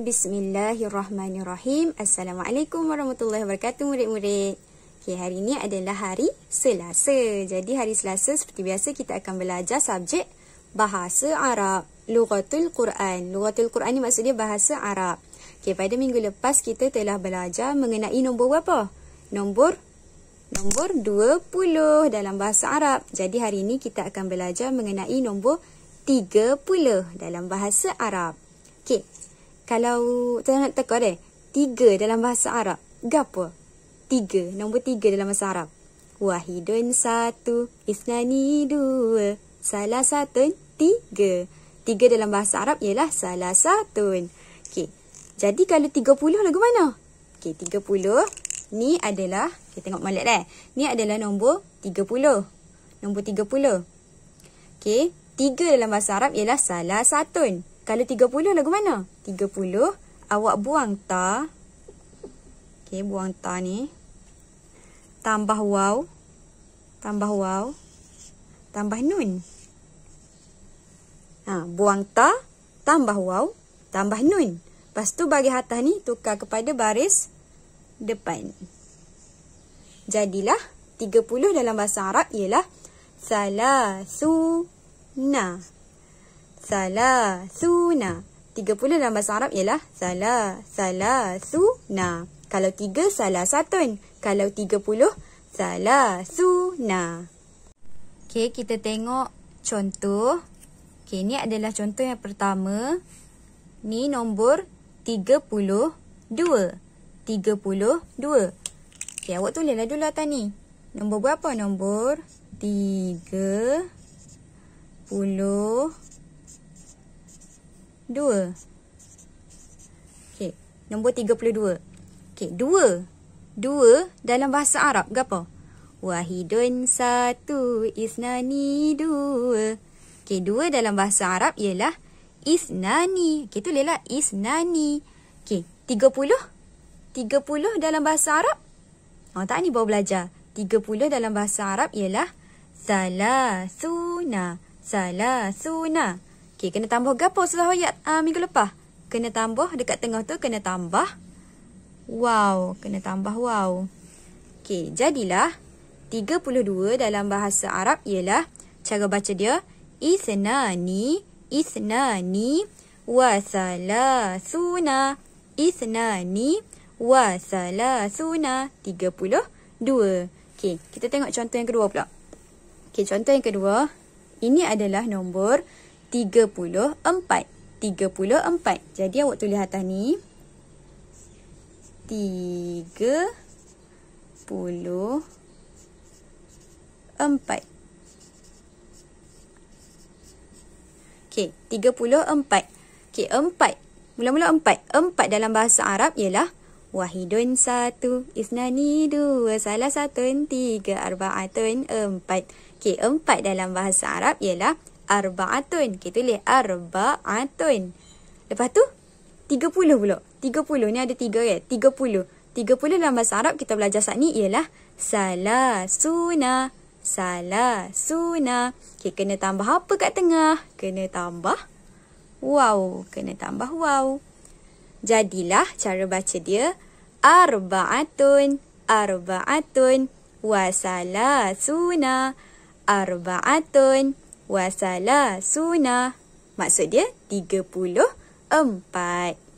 Bismillahirrahmanirrahim. Assalamualaikum warahmatullahi wabarakatuh murid-murid. Okey, hari ini adalah hari Selasa. Jadi hari Selasa seperti biasa kita akan belajar subjek Bahasa Arab, Lughatul Quran. Lughatul Quran ni maksudnya bahasa Arab. Okey, pada minggu lepas kita telah belajar mengenai nombor berapa? Nombor nombor 20 dalam bahasa Arab. Jadi hari ini kita akan belajar mengenai nombor 30 dalam bahasa Arab. Okey, kalau saya nak teka deh. Tiga dalam bahasa Arab. gapo, Tiga. Nombor tiga dalam bahasa Arab. Wahidun satu. Isnani dua. Salah satu. Tiga. Tiga dalam bahasa Arab ialah salah satu. Okay, Jadi kalau tiga puluh lagu mana? Okay, Tiga puluh. Ni adalah. Kita tengok malak dah. Eh. Ni adalah nombor tiga puluh. Nombor tiga puluh. Okay, Tiga dalam bahasa Arab ialah salah satu. Kalau tiga puluh lagu mana? Tiga puluh, awak buang ta. Okey, buang ta ni. Tambah waw. Tambah waw. Tambah nun. Ha, buang ta, tambah waw, tambah nun. Lepas tu bagi atas ni tukar kepada baris depan. Jadilah tiga puluh dalam bahasa Arab ialah salasuna. Salasuna. 30 dalam bahasa Arab ialah salah, salah, su, Kalau tiga, salah satun. Kalau tiga puluh, salah, su, Okay, kita tengok contoh. Okay, ni adalah contoh yang pertama. Ni nombor tiga puluh dua. Tiga puluh dua. Okay, awak tulislah dulu atas ni. Nombor berapa? Nombor tiga puluh dua dua, Okey, nombor tiga puluh dua, Okey, dua, dua dalam bahasa Arab ke apa? Wahidun satu isnani dua. Okey, dua dalam bahasa Arab ialah isnani. Okey, tu lelah isnani. Okey, tiga puluh dalam bahasa Arab? Oh, tak ni baru belajar. tiga puluh dalam bahasa Arab ialah salasuna. Salasuna. Salasuna. Okey, kena tambah gapo setelah hoyat uh, ah, minggu lepas? Kena tambah dekat tengah tu, kena tambah. Wow, kena tambah wow. Okey, jadilah 32 dalam bahasa Arab ialah cara baca dia Ithnani, Ithnani, Wasalasuna, Ithnani, Wasalasuna, 32. Okey, kita tengok contoh yang kedua pula. Okey, contoh yang kedua. Ini adalah nombor 34. 34. Jadi awak tulis atas ni. 34. Okey, 34. Okey, 4. Mula-mula 4. 4 dalam bahasa Arab ialah Wahidun satu, isnani dua, salah satun, tiga, arba'atun, empat. Okey, empat dalam bahasa Arab ialah arba'atun. Kita tulis arba'atun. Lepas tu, tiga 30 pula. puluh ni ada 3 kan? 30. 30 dalam bahasa Arab kita belajar saat ni ialah salasuna. Salasuna. Okay, kena tambah apa kat tengah? Kena tambah wow. Kena tambah wow. Jadilah cara baca dia arba'atun. Arba'atun. Wasalasuna. Arba'atun. Arba'atun wasala sunnah. Maksud dia 34.